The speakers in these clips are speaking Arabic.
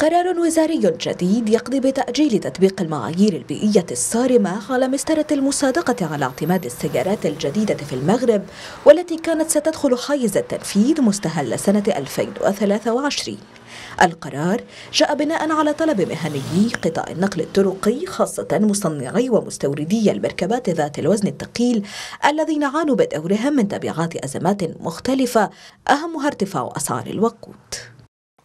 قرار وزاري جديد يقضي بتأجيل تطبيق المعايير البيئية الصارمة على مسطرة المصادقة على اعتماد السيارات الجديدة في المغرب والتي كانت ستدخل حيز التنفيذ مستهل سنة 2023 القرار جاء بناء على طلب مهنيي قطاع النقل الطرقي خاصة مصنعي ومستوردي المركبات ذات الوزن الثقيل الذين عانوا بدورهم من تبعات أزمات مختلفة أهمها ارتفاع أسعار الوقود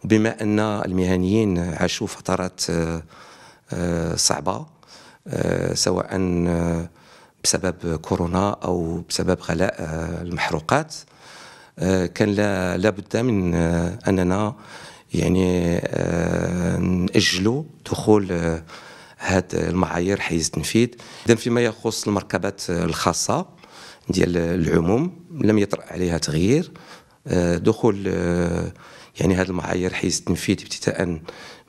بما ان المهنيين عاشوا فترات آه، آه، صعبه آه، سواء بسبب كورونا او بسبب غلاء المحروقات كان لابد من اننا يعني نأجلوا دخول هذه المعايير حيز التنفيذ اذا فيما يخص المركبات الخاصه ديال العموم لم يطرأ عليها تغيير دخول يعني هذا المعايير حيز التنفيذ ابتداء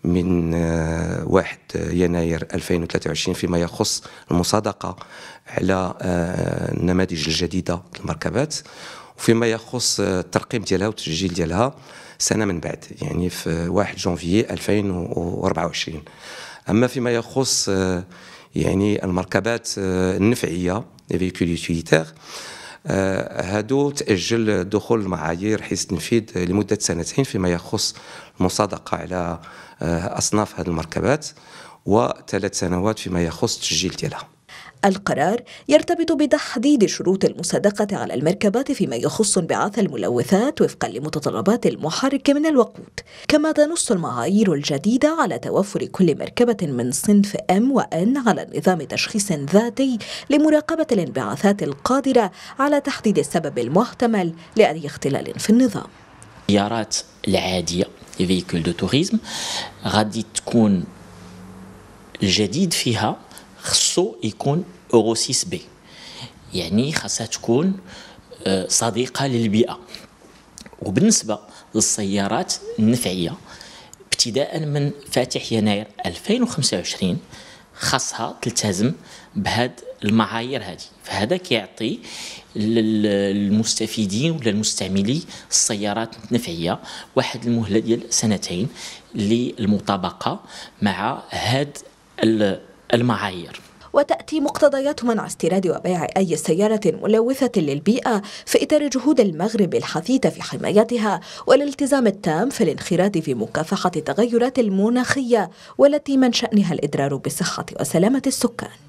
من 1 آه، آه، يناير 2023 فيما يخص المصادقة على آه، النماذج الجديدة للمركبات وفيما يخص الترقيم ديالها والتسجيل ديالها سنة من بعد يعني في 1 جونفيي 2024 أما فيما يخص يعني المركبات النفعية les véhicules آه، هادو تأجل دخول المعايير حيث تنفيذ لمدة سنتين فيما يخص المصادقة على آه، أصناف هذه المركبات وثلاث سنوات فيما يخص التسجيل ديالها القرار يرتبط بتحديد شروط المصادقة على المركبات فيما يخص انبعاث الملوثات وفقا لمتطلبات المحرك من الوقود كما تنص المعايير الجديدة على توفر كل مركبة من صنف M وN على نظام تشخيص ذاتي لمراقبة الانبعاثات القادرة على تحديد السبب المحتمل لأي اختلال في النظام السيارات العادية فيكول دو توريزم غادي تكون الجديد فيها خصو يكون اورو 6 بي يعني خاصها تكون آه، صديقه للبيئه وبالنسبه للسيارات النفعيه ابتداء من فاتح يناير 2025 خاصها تلتزم بهاد المعايير هذه فهذا كيعطي للمستفيدين ولا المستعملي السيارات النفعيه واحد المهله ديال سنتين للمطابقه مع هاد المعايير وتأتي مقتضيات منع استيراد وبيع أي سيارة ملوثة للبيئة في إطار جهود المغرب الحثيثة في حمايتها والالتزام التام في الانخراط في مكافحة التغيرات المناخية والتي من شأنها الإضرار بصحة وسلامة السكان